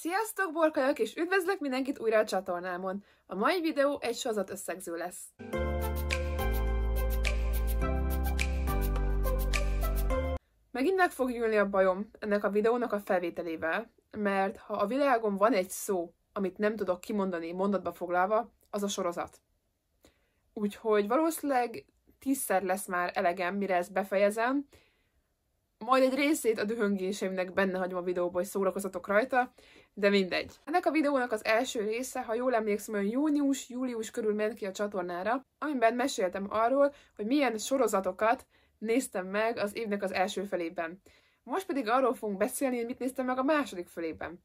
Sziasztok, borkajak, és üdvözlök mindenkit újra a csatornámon! A mai videó egy sorozat összegző lesz. Megint meg fog gyűlni a bajom ennek a videónak a felvételével, mert ha a világon van egy szó, amit nem tudok kimondani mondatba foglalva, az a sorozat. Úgyhogy valószínűleg tízszer lesz már elegem, mire ezt befejezem, majd egy részét a dühöngéseimnek benne hagyom a videóba, hogy szórakozatok rajta, de mindegy. Ennek a videónak az első része, ha jól emlékszem, olyan június-július körül ment ki a csatornára, amiben meséltem arról, hogy milyen sorozatokat néztem meg az évnek az első felében. Most pedig arról fogunk beszélni, hogy mit néztem meg a második felében.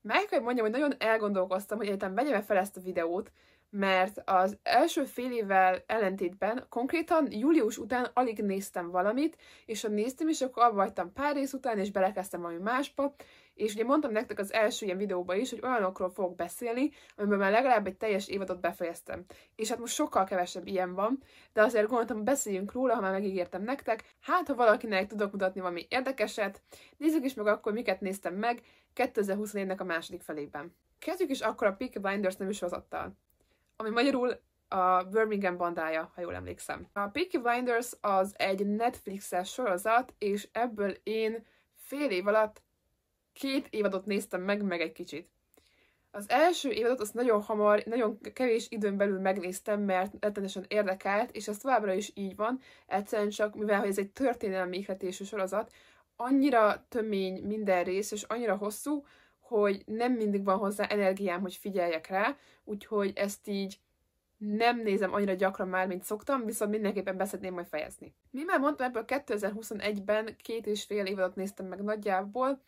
Meg kell mondjam, hogy nagyon elgondolkoztam, hogy egyetem vegyem fel ezt a videót, mert az első fél évvel ellentétben konkrétan július után alig néztem valamit, és ha néztem is, akkor abba hagytam pár rész után, és belekezdtem valami másba, és ugye mondtam nektek az első ilyen videóban is, hogy olyanokról fogok beszélni, amiben már legalább egy teljes évadot befejeztem. És hát most sokkal kevesebb ilyen van, de azért gondoltam, beszéljünk róla, ha már megígértem nektek. Hát, ha valakinek tudok mutatni valami érdekeset, nézzük is meg akkor, miket néztem meg 2024 nek a második felében. Kezdjük is akkor a Peaky Blinders nem is hozattal ami magyarul a Birmingham bandája, ha jól emlékszem. A Peaky Blinders az egy Netflixes sorozat, és ebből én fél év alatt két évadot néztem meg, meg egy kicsit. Az első évadot azt nagyon hamar, nagyon kevés időn belül megnéztem, mert rettenesen érdekelt, és ez továbbra is így van, egyszerűen csak, mivel hogy ez egy történelmi ihletésű sorozat, annyira tömény minden rész, és annyira hosszú, hogy nem mindig van hozzá energiám, hogy figyeljek rá, úgyhogy ezt így nem nézem annyira gyakran már, mint szoktam, viszont mindenképpen beszedném majd fejezni. Mi már mondtam, ebből 2021-ben két és fél évadot néztem meg nagyjából.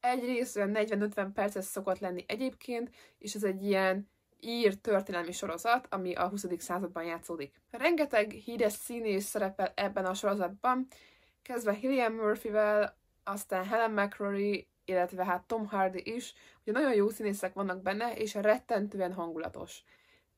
Egyrészt olyan 40-50 perces szokott lenni egyébként, és ez egy ilyen ír történelmi sorozat, ami a 20. században játszódik. Rengeteg híres színész szerepel ebben a sorozatban, kezdve Hillian Murphyvel, aztán Helen McCrory, illetve hát Tom Hardy is, ugye nagyon jó színészek vannak benne, és rettentően hangulatos.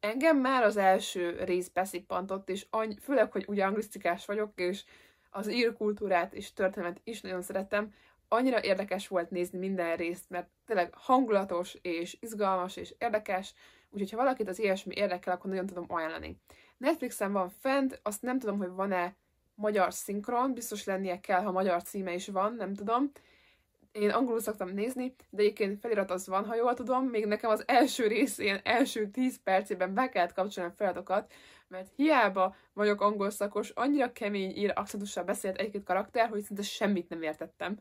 Engem már az első rész beszippantott, és any- főleg, hogy ugye anglisztikás vagyok, és az ír kultúrát és történet is nagyon szeretem, annyira érdekes volt nézni minden részt, mert tényleg hangulatos és izgalmas és érdekes, úgyhogy ha valakit az ilyesmi érdekel, akkor nagyon tudom ajánlani. Netflixen van fent, azt nem tudom, hogy van-e magyar szinkron, biztos lennie kell, ha magyar címe is van, nem tudom, én angolul szoktam nézni, de egyébként felirat az van, ha jól tudom, még nekem az első részén, első 10 percében be kellett kapcsolni a feliratokat, mert hiába vagyok angol szakos, annyira kemény ír akcentussal beszélt egy-két karakter, hogy szinte semmit nem értettem.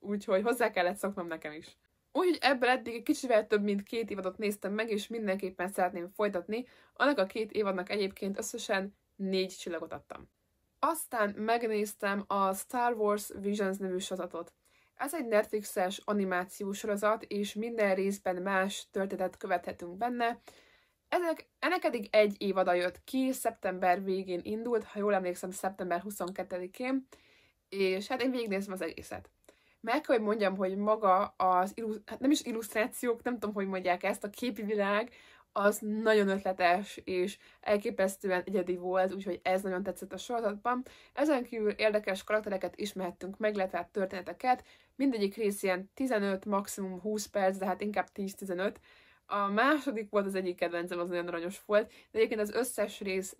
Úgyhogy hozzá kellett szoknom nekem is. Úgyhogy ebből eddig egy kicsivel több mint két évadot néztem meg, és mindenképpen szeretném folytatni. Annak a két évadnak egyébként összesen négy csillagot adtam. Aztán megnéztem a Star Wars Visions nevű sorozatot. Ez egy Netflixes animációs sorozat, és minden részben más történetet követhetünk benne. Ezek, ennek eddig egy évada jött ki, szeptember végén indult, ha jól emlékszem, szeptember 22-én, és hát én végignéztem az egészet. Meg kell, hogy mondjam, hogy maga az, illu- hát nem is illusztrációk, nem tudom, hogy mondják ezt, a képi világ, az nagyon ötletes, és elképesztően egyedi volt, úgyhogy ez nagyon tetszett a sorozatban. Ezen kívül érdekes karaktereket ismerhettünk meg, illetve hát történeteket. Mindegyik rész ilyen 15, maximum 20 perc, de hát inkább 10-15. A második volt az egyik kedvencem, az nagyon aranyos volt, de egyébként az összes rész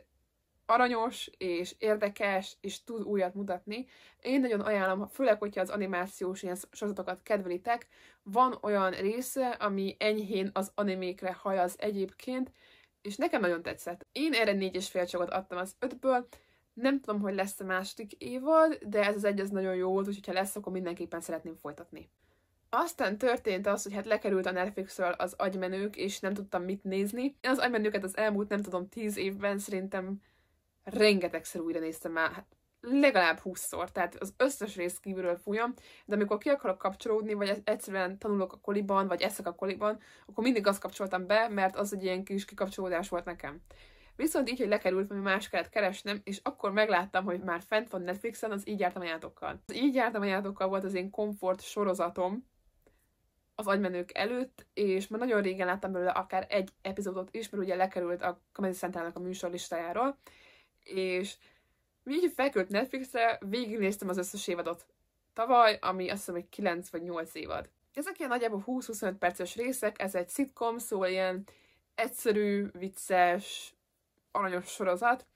aranyos, és érdekes, és tud újat mutatni. Én nagyon ajánlom, főleg, hogyha az animációs ilyen sorozatokat kedvelitek, van olyan része, ami enyhén az animékre hajaz egyébként, és nekem nagyon tetszett. Én erre négy és fél csokat adtam az ötből, nem tudom, hogy lesz a második évad, de ez az egy az nagyon jó volt, úgyhogy ha lesz, akkor mindenképpen szeretném folytatni. Aztán történt az, hogy hát lekerült a Netflixről az agymenők, és nem tudtam mit nézni. Én az agymenőket az elmúlt, nem tudom, tíz évben szerintem rengetegszer újra néztem már, hát legalább 20-szor, tehát az összes rész kívülről fújom, de amikor ki akarok kapcsolódni, vagy egyszerűen tanulok a koliban, vagy eszek a koliban, akkor mindig azt kapcsoltam be, mert az egy ilyen kis kikapcsolódás volt nekem. Viszont így, hogy lekerült, hogy más kellett keresnem, és akkor megláttam, hogy már fent van Netflixen, az így jártam ajánlatokkal. Az így jártam ajánlatokkal volt az én komfort sorozatom, az agymenők előtt, és már nagyon régen láttam belőle akár egy epizódot is, mert ugye lekerült a Comedy central a műsor listájáról, és mindig felkült Netflixre, végignéztem az összes évadot. Tavaly, ami azt hiszem, hogy 9 vagy 8 évad. Ezek ilyen nagyjából 20-25 perces részek, ez egy sitcom, szóval ilyen egyszerű, vicces, aranyos sorozat,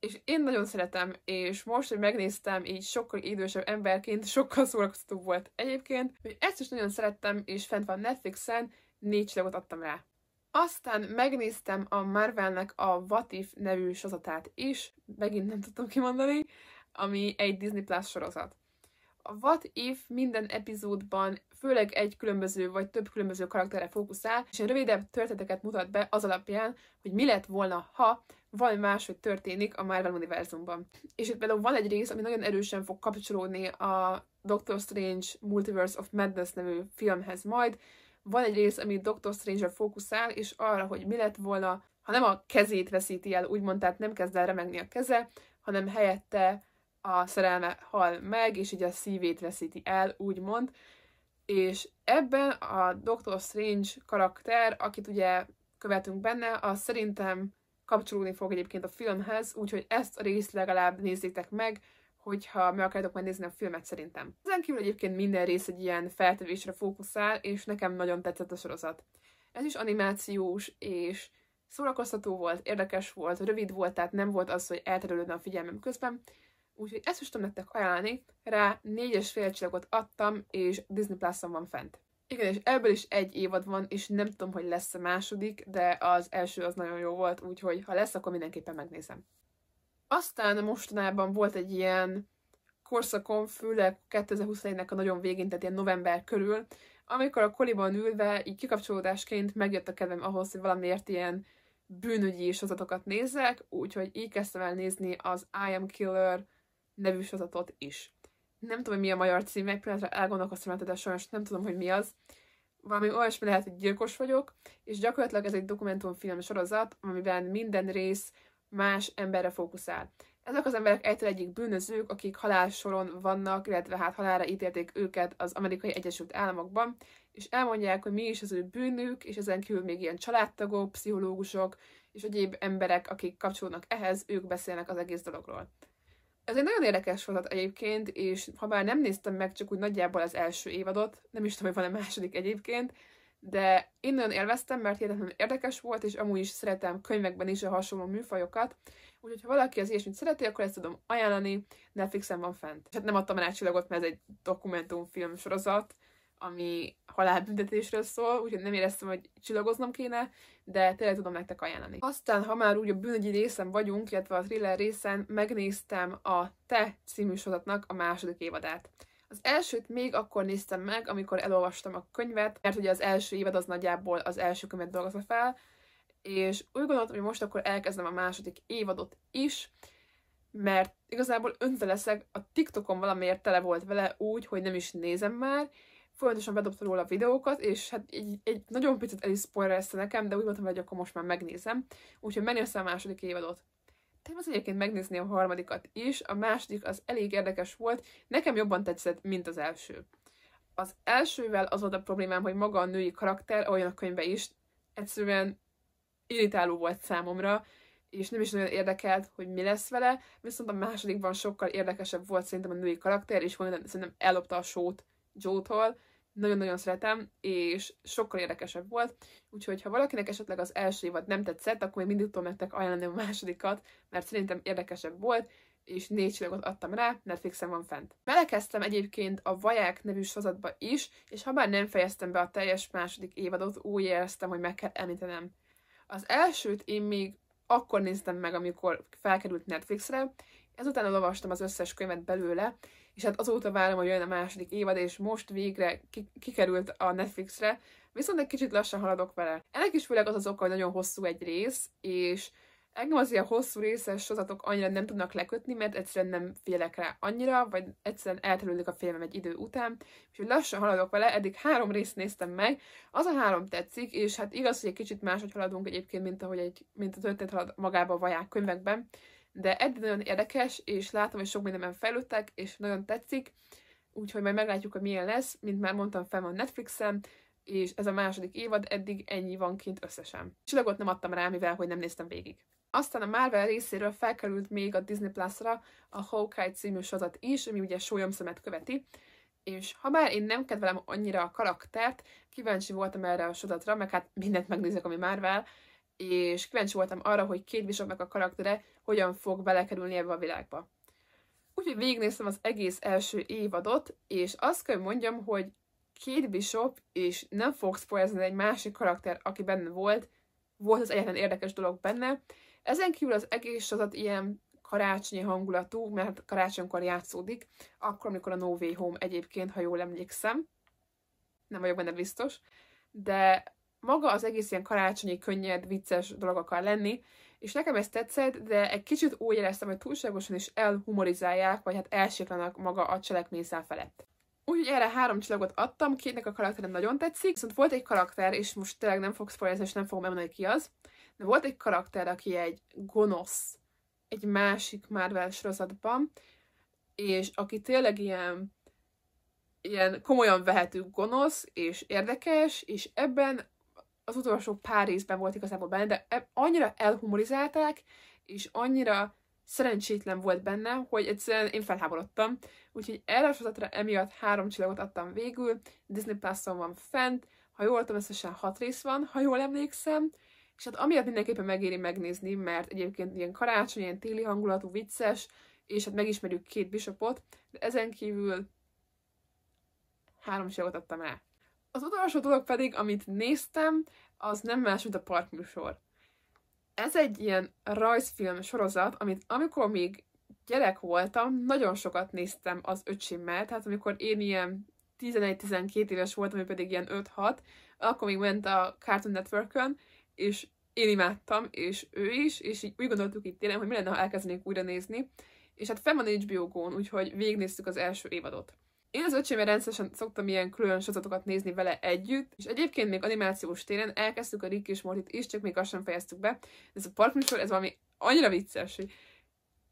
és én nagyon szeretem, és most, hogy megnéztem így sokkal idősebb emberként, sokkal szórakoztatóbb volt egyébként, hogy ezt is nagyon szerettem, és fent van Netflixen, négy csillagot adtam rá. Aztán megnéztem a Marvelnek a What If nevű sorozatát is, megint nem tudtam kimondani, ami egy Disney Plus sorozat. A What If minden epizódban főleg egy különböző vagy több különböző karakterre fókuszál, és egy rövidebb történeteket mutat be az alapján, hogy mi lett volna, ha valami máshogy történik a Marvel univerzumban. És itt például van egy rész, ami nagyon erősen fog kapcsolódni a Doctor Strange Multiverse of Madness nevű filmhez majd, van egy rész, ami Dr. strange fókuszál, és arra, hogy mi lett volna, ha nem a kezét veszíti el, úgymond, tehát nem kezd el remegni a keze, hanem helyette a szerelme hal meg, és így a szívét veszíti el, úgymond. És ebben a Doctor Strange karakter, akit ugye követünk benne, az szerintem kapcsolódni fog egyébként a filmhez, úgyhogy ezt a részt legalább nézzétek meg, hogyha meg akarjátok majd nézni a filmet szerintem. Ezen kívül egyébként minden rész egy ilyen feltevésre fókuszál, és nekem nagyon tetszett a sorozat. Ez is animációs, és szórakoztató volt, érdekes volt, rövid volt, tehát nem volt az, hogy elterülődne a figyelmem közben, úgyhogy ezt is tudom nektek ajánlani, rá négyes csillagot adtam, és Disney plus van fent. Igen, és ebből is egy évad van, és nem tudom, hogy lesz a második, de az első az nagyon jó volt, úgyhogy ha lesz, akkor mindenképpen megnézem. Aztán mostanában volt egy ilyen korszakon, főleg 2021-nek a nagyon végén, tehát ilyen november körül, amikor a koliban ülve, így kikapcsolódásként megjött a kedvem ahhoz, hogy valamiért ilyen bűnügyi sorozatokat nézzek, úgyhogy így kezdtem el nézni az I Am Killer nevű sorozatot is. Nem tudom, hogy mi a magyar egy pillanatra elgondolkoztam de sajnos nem tudom, hogy mi az. Valami olyasmi lehet, hogy gyilkos vagyok, és gyakorlatilag ez egy dokumentumfilm sorozat, amiben minden rész más emberre fókuszál. Ezek az emberek egytől egyik bűnözők, akik halálsoron vannak, illetve hát halálra ítélték őket az amerikai Egyesült Államokban, és elmondják, hogy mi is az ő bűnük, és ezen kívül még ilyen családtagok, pszichológusok és egyéb emberek, akik kapcsolódnak ehhez, ők beszélnek az egész dologról. Ez egy nagyon érdekes sorozat egyébként, és ha már nem néztem meg csak úgy nagyjából az első évadot, nem is tudom, hogy van-e második egyébként, de én nagyon élveztem, mert hihetetlenül érdekes volt, és amúgy is szeretem könyvekben is a hasonló műfajokat, úgyhogy ha valaki az ilyesmit szereti, akkor ezt tudom ajánlani, Netflixen van fent. És hát nem adtam rá csillagot, mert ez egy dokumentumfilm sorozat, ami halálbüntetésről szól, úgyhogy nem éreztem, hogy csillagoznom kéne, de tényleg tudom nektek ajánlani. Aztán, ha már úgy a bűnügyi részen vagyunk, illetve a thriller részen, megnéztem a Te című sorozatnak a második évadát. Az elsőt még akkor néztem meg, amikor elolvastam a könyvet, mert ugye az első évad az nagyjából az első könyvet dolgozza fel, és úgy gondoltam, hogy most akkor elkezdem a második évadot is, mert igazából önte leszek, a TikTokon valamiért tele volt vele úgy, hogy nem is nézem már, folyamatosan bedobta róla videókat, és hát egy, egy nagyon picit el is nekem, de úgy gondoltam, hogy akkor most már megnézem. Úgyhogy megnéztem a második évadot. Tervez hát egyébként megnézni a harmadikat is, a második az elég érdekes volt, nekem jobban tetszett, mint az első. Az elsővel az volt a problémám, hogy maga a női karakter, olyan a könyve is, egyszerűen irritáló volt számomra, és nem is nagyon érdekelt, hogy mi lesz vele, viszont a másodikban sokkal érdekesebb volt szerintem a női karakter, és szerintem ellopta a sót Joe-tól, nagyon-nagyon szeretem, és sokkal érdekesebb volt, úgyhogy ha valakinek esetleg az első évad nem tetszett, akkor még mindig tudom nektek ajánlani a másodikat, mert szerintem érdekesebb volt, és négy csillagot adtam rá, Netflixen van fent. Belekezdtem egyébként a Vaják nevű sorozatba is, és habár nem fejeztem be a teljes második évadot, úgy éreztem, hogy meg kell említenem. Az elsőt én még akkor néztem meg, amikor felkerült Netflixre, ezután olvastam az összes könyvet belőle, és hát azóta várom, hogy jön a második évad, és most végre ki- kikerült a Netflixre, viszont egy kicsit lassan haladok vele. Ennek is főleg az az oka, hogy nagyon hosszú egy rész, és engem az a hosszú részes sozatok annyira nem tudnak lekötni, mert egyszerűen nem félek rá annyira, vagy egyszerűen elterülök a filmem egy idő után, úgyhogy lassan haladok vele, eddig három részt néztem meg, az a három tetszik, és hát igaz, hogy egy kicsit máshogy haladunk egyébként, mint ahogy egy, mint a történet halad magába a vaják könyvekben, de eddig nagyon érdekes, és látom, hogy sok mindenben fejlődtek, és nagyon tetszik, úgyhogy majd meglátjuk, hogy milyen lesz, mint már mondtam, fel van Netflixen, és ez a második évad, eddig ennyi van kint összesen. Csillagot nem adtam rá, mivel hogy nem néztem végig. Aztán a Marvel részéről felkerült még a Disney Plus-ra a Hawkeye című sorozat is, ami ugye sólyomszemet követi, és ha már én nem kedvelem annyira a karaktert, kíváncsi voltam erre a sorozatra, meg hát mindent megnézek, ami Marvel, és kíváncsi voltam arra, hogy két Bishopnak a karaktere hogyan fog belekerülni ebbe a világba. Úgyhogy végignéztem az egész első évadot, és azt kell mondjam, hogy két Bishop, és nem fog spoilerzni egy másik karakter, aki benne volt, volt az egyetlen érdekes dolog benne. Ezen kívül az egész sorozat ilyen karácsonyi hangulatú, mert karácsonykor játszódik, akkor, amikor a No Way Home egyébként, ha jól emlékszem. Nem vagyok benne biztos. De maga az egész ilyen karácsonyi, könnyed, vicces dolog akar lenni, és nekem ez tetszett, de egy kicsit úgy éreztem, hogy túlságosan is elhumorizálják, vagy hát elsiklanak maga a cselekményszál felett. Úgyhogy erre három csillagot adtam, kétnek a karakterem nagyon tetszik, viszont volt egy karakter, és most tényleg nem fogsz folyázni, és nem fogom elmondani, ki az, de volt egy karakter, aki egy gonosz, egy másik Marvel sorozatban, és aki tényleg ilyen, ilyen komolyan vehető gonosz, és érdekes, és ebben az utolsó pár részben volt igazából benne, de e- annyira elhumorizálták, és annyira szerencsétlen volt benne, hogy egyszerűen én felháborodtam. Úgyhogy erre a sorozatra emiatt három csillagot adtam végül, Disney Plus-on van fent, ha jól tudom, összesen hat rész van, ha jól emlékszem, és hát amiatt mindenképpen megéri megnézni, mert egyébként ilyen karácsony, ilyen téli hangulatú, vicces, és hát megismerjük két bishopot, de ezen kívül három csillagot adtam el. Az utolsó dolog pedig, amit néztem, az nem más, mint a parkműsor. Ez egy ilyen rajzfilm sorozat, amit amikor még gyerek voltam, nagyon sokat néztem az öcsimmel, tehát amikor én ilyen 11-12 éves voltam, ami pedig ilyen 5-6, akkor még ment a Cartoon Networkön, és én imádtam, és ő is, és így úgy gondoltuk itt tényleg, hogy mi lenne, ha elkezdenénk újra nézni, és hát fenn van HBO Go-n, úgyhogy végignéztük az első évadot. Én az öcsémmel rendszeresen szoktam ilyen külön sorozatokat nézni vele együtt, és egyébként még animációs téren elkezdtük a Rick és Mortit is, csak még azt sem fejeztük be. Ez a parkműsor, ez valami annyira vicces, hogy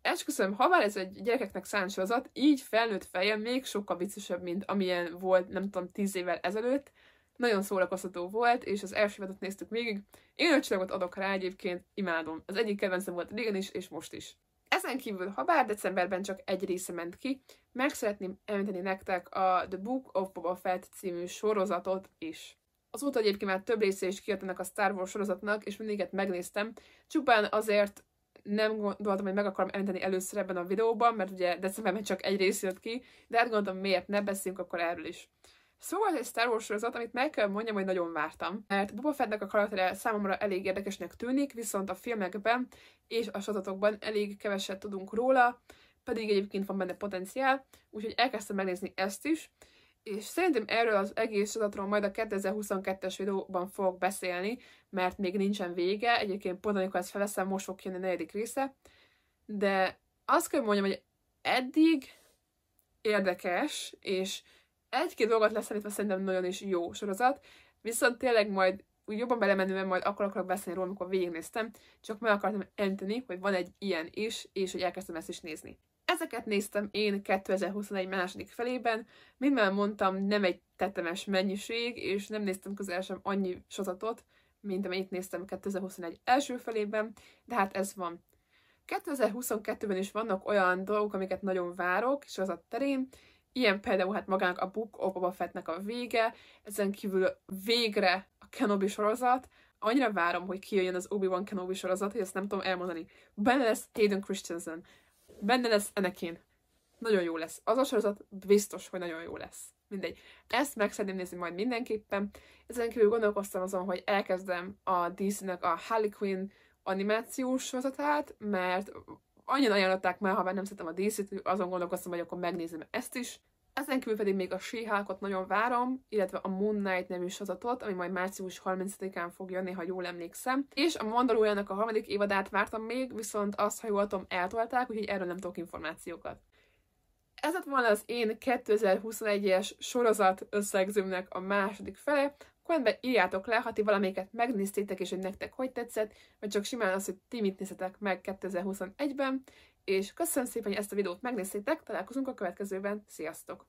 esküszöm, ha már ez egy gyerekeknek szánt sorozat, így felnőtt feje még sokkal viccesebb, mint amilyen volt, nem tudom, tíz évvel ezelőtt. Nagyon szórakoztató volt, és az első évadot néztük végig. Én öt adok rá egyébként, imádom. Az egyik kedvencem volt régen is, és most is. Ezen kívül, ha bár decemberben csak egy része ment ki, meg szeretném említeni nektek a The Book of Boba Fett című sorozatot is. Azóta egyébként már több része is kijött ennek a Star Wars sorozatnak, és mindiget megnéztem, csupán azért nem gondoltam, hogy meg akarom említeni először ebben a videóban, mert ugye decemberben csak egy rész jött ki, de hát gondoltam, miért ne beszéljünk akkor erről is. Szóval egy Star Wars sorozat, amit meg kell mondjam, hogy nagyon vártam. Mert Boba Fettnek a karaktere számomra elég érdekesnek tűnik, viszont a filmekben és a sorozatokban elég keveset tudunk róla, pedig egyébként van benne potenciál, úgyhogy elkezdtem megnézni ezt is, és szerintem erről az egész sorozatról majd a 2022-es videóban fogok beszélni, mert még nincsen vége, egyébként pont amikor ezt felveszem, most fog jönni a negyedik része, de azt kell mondjam, hogy eddig érdekes, és egy-két dolgot leszállítva szerintem nagyon is jó sorozat, viszont tényleg majd úgy jobban belemenően majd akkor akarok beszélni róla, amikor végignéztem, csak meg akartam enteni, hogy van egy ilyen is, és hogy elkezdtem ezt is nézni. Ezeket néztem én 2021 második felében, mivel mondtam, nem egy tetemes mennyiség, és nem néztem közel sem annyi sorozatot, mint amennyit néztem 2021 első felében, de hát ez van. 2022-ben is vannak olyan dolgok, amiket nagyon várok, és az a terén, Ilyen például hát magának a Book of Boba Fettnek a vége, ezen kívül végre a Kenobi sorozat, annyira várom, hogy kijöjjön az Obi-Wan Kenobi sorozat, hogy ezt nem tudom elmondani. Benne lesz Hayden Christensen, benne lesz Anakin. Nagyon jó lesz. Az a sorozat biztos, hogy nagyon jó lesz. Mindegy. Ezt meg szeretném nézni majd mindenképpen. Ezen kívül gondolkoztam azon, hogy elkezdem a disney nek a Harley Quinn animációs sorozatát, mert annyian ajánlották már, ha már nem szeretem a DC-t, azon gondolkoztam, hogy akkor megnézem ezt is. Ezen kívül pedig még a síhákat nagyon várom, illetve a Moon Knight nevű sozatot, ami majd március 30-án fog jönni, ha jól emlékszem. És a mandalorian a harmadik évadát vártam még, viszont azt, ha jól tudom, eltolták, úgyhogy erről nem tudok információkat. Ez lett volna az én 2021-es sorozat összegzőmnek a második fele. Kommentben írjátok le, ha ti valamelyiket megnéztétek, és hogy nektek hogy tetszett, vagy csak simán az, hogy ti mit néztetek meg 2021-ben. És köszönöm szépen, hogy ezt a videót megnéztétek, találkozunk a következőben, sziasztok!